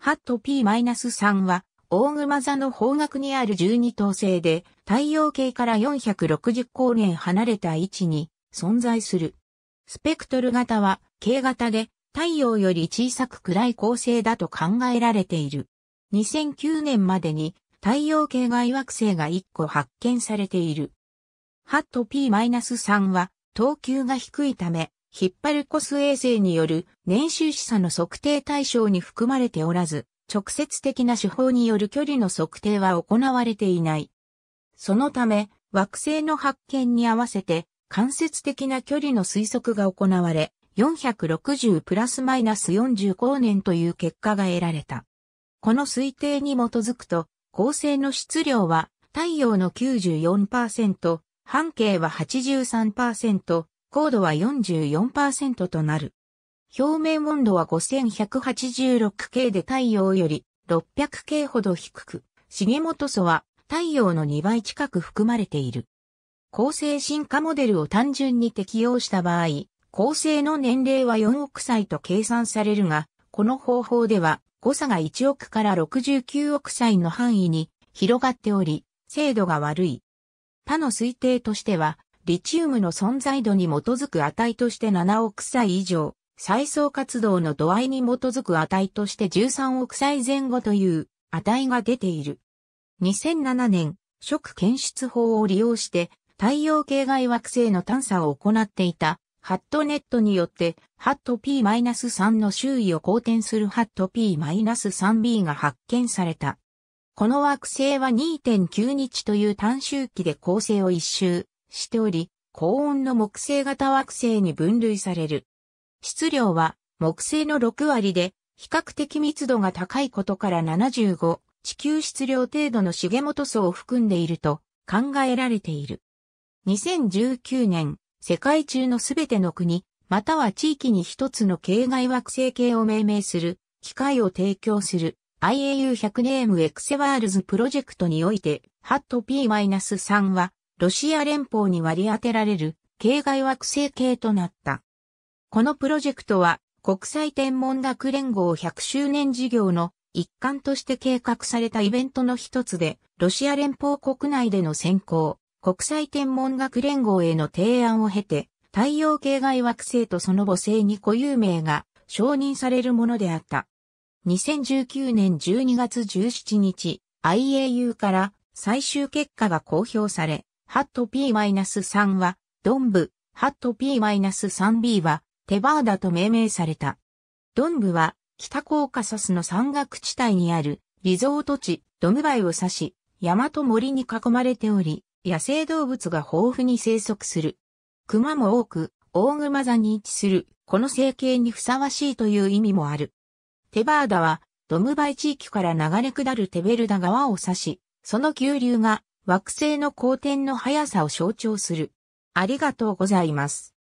ハット P-3 は、大熊座の方角にある12等星で、太陽系から460光年離れた位置に存在する。スペクトル型は、K 型で、太陽より小さく暗い構成だと考えられている。2009年までに、太陽系外惑星が1個発見されている。ハット P-3 は、等級が低いため、引っ張るコス衛星による年収視差の測定対象に含まれておらず、直接的な手法による距離の測定は行われていない。そのため、惑星の発見に合わせて、間接的な距離の推測が行われ、460プラスマイナス40光年という結果が得られた。この推定に基づくと、恒星の質量は太陽の94%、半径は83%、高度は44%となる。表面温度は 5186K で太陽より 600K ほど低く、重本素は太陽の2倍近く含まれている。構成進化モデルを単純に適用した場合、構成の年齢は4億歳と計算されるが、この方法では誤差が1億から69億歳の範囲に広がっており、精度が悪い。他の推定としては、リチウムの存在度に基づく値として7億歳以上、再送活動の度合いに基づく値として13億歳前後という値が出ている。2007年、食検出法を利用して太陽系外惑星の探査を行っていたハットネットによってハット P-3 の周囲を公転するハット P-3b が発見された。この惑星は2.9日という短周期で構成を一周しており、高温の木星型惑星に分類される。質量は木星の6割で、比較的密度が高いことから75、地球質量程度の重元素を含んでいると考えられている。2019年、世界中のすべての国、または地域に一つの系外惑星系を命名する、機械を提供する IAU100 ネームエクセワールズプロジェクトにおいて、ハット P-3 はロシア連邦に割り当てられる、系外惑星系となった。このプロジェクトは、国際天文学連合100周年事業の一環として計画されたイベントの一つで、ロシア連邦国内での選考、国際天文学連合への提案を経て、太陽系外惑星とその母星に固有名が承認されるものであった。2019年12月17日、IAU から最終結果が公表され、ハット P-3 は、ドンブ、ハット P-3B は、テバーダと命名された。ドンブは、北コーカサスの山岳地帯にある、リゾート地、ドムバイを指し、山と森に囲まれており、野生動物が豊富に生息する。熊も多く、大熊座に位置する、この生形にふさわしいという意味もある。テバーダは、ドムバイ地域から流れ下るテベルダ川を指し、その急流が惑星の公転の速さを象徴する。ありがとうございます。